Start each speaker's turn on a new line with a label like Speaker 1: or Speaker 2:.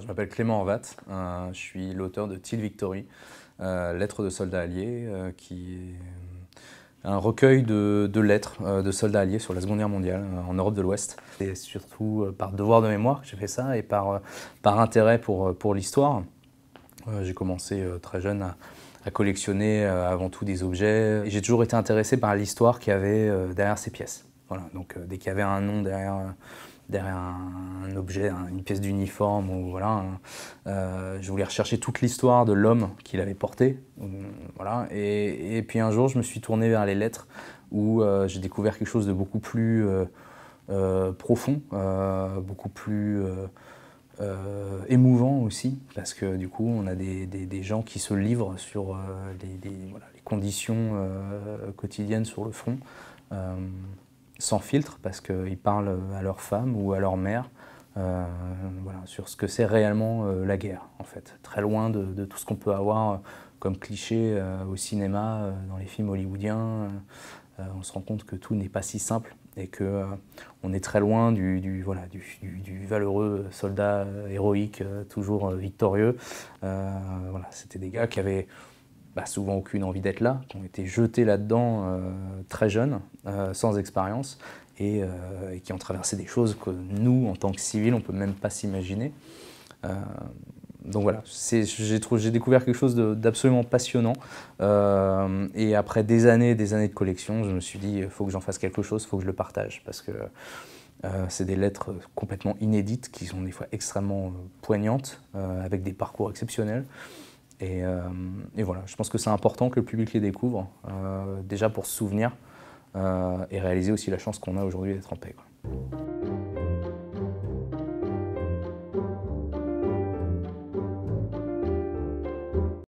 Speaker 1: je m'appelle Clément Horvat, euh, je suis l'auteur de Till Victory, euh, Lettres de soldats alliés, euh, qui est un recueil de, lettres de soldats alliés sur la Seconde Guerre mondiale en Europe de l'Ouest. C'est surtout par devoir de mémoire que j'ai fait ça et par, par intérêt pour, pour l'histoire. j'ai commencé très jeune à, collectionner avant tout des objets. J'ai toujours été intéressé par l'histoire qu'il y avait derrière ces pièces. Voilà, donc dès qu'il y avait un nom derrière derrière un, objet, une pièce d'uniforme ou voilà. Euh, je voulais rechercher toute l'histoire de l'homme qu'il avait porté, voilà. Et, puis un jour, je me suis tourné vers les lettres où euh, j'ai découvert quelque chose de beaucoup plus euh, profond, beaucoup plus émouvant aussi, parce que du coup, on a des, gens qui se livrent sur les, conditions quotidiennes sur le front sans filtre parce qu'ils parlent à leur femme ou à leur mère euh, voilà, sur ce que c'est réellement euh, la guerre, en fait. Très loin de, tout ce qu'on peut avoir euh, comme cliché au cinéma, dans les films hollywoodiens. on se rend compte que tout n'est pas si simple et que on est très loin du, voilà, du, du, valeureux soldat héroïque, toujours victorieux. voilà, C'était des gars qui avaient bah, souvent aucune envie d'être là, qui ont été jetés là-dedans euh, très jeunes, euh, sans expérience, euh, et, qui ont traversé des choses que nous, en tant que civils, on ne peut même pas s'imaginer. donc voilà, j'ai découvert quelque chose d'absolument passionnant. et après des années des années de collection, je me suis dit, il faut que j'en fasse quelque chose, il faut que je le partage. Parce que c'est des lettres complètement inédites qui sont des fois extrêmement poignantes, avec des parcours exceptionnels. Euh, et, voilà, je pense que c'est important que le public les découvre, euh, déjà pour se souvenir euh, et réaliser aussi la chance qu'on a aujourd'hui d'être en paix.